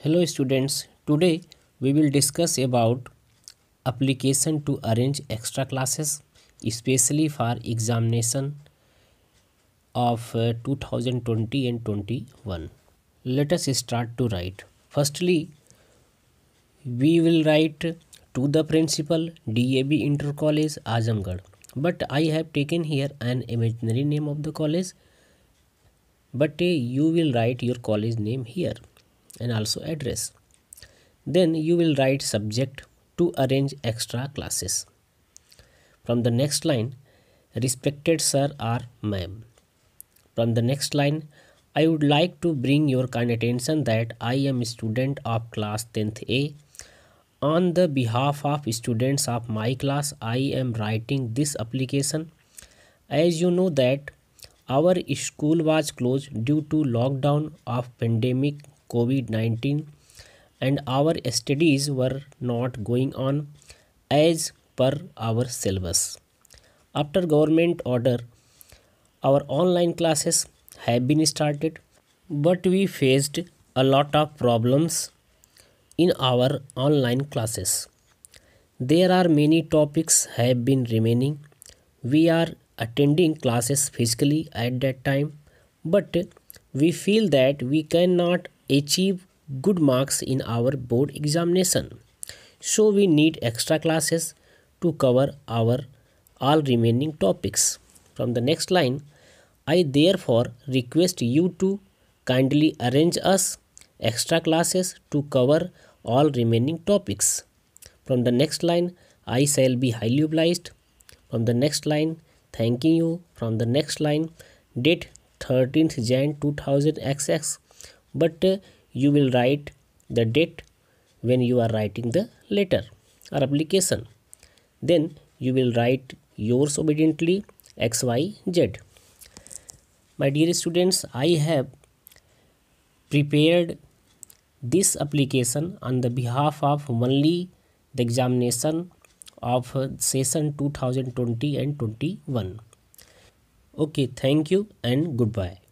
Hello students, today we will discuss about application to arrange extra classes especially for examination of uh, 2020 and 21. Let us start to write. Firstly, we will write to the principal DAB Inter College Azamgarh but I have taken here an imaginary name of the college but uh, you will write your college name here and also address then you will write subject to arrange extra classes from the next line respected sir or ma'am from the next line i would like to bring your kind attention that i am student of class 10th a on the behalf of students of my class i am writing this application as you know that our school was closed due to lockdown of pandemic covid-19 and our studies were not going on as per our syllabus after government order our online classes have been started but we faced a lot of problems in our online classes. There are many topics have been remaining. We are attending classes physically at that time, but we feel that we cannot achieve good marks in our board examination. So we need extra classes to cover our all remaining topics. From the next line, I therefore request you to kindly arrange us extra classes to cover all remaining topics. From the next line, I shall be highly obliged. From the next line, thanking you. From the next line, date 13th Jan 2000 XX. But uh, you will write the date when you are writing the letter or application. Then you will write yours obediently XYZ. My dear students, I have prepared this application on the behalf of only the examination of session 2020 and 21 okay thank you and goodbye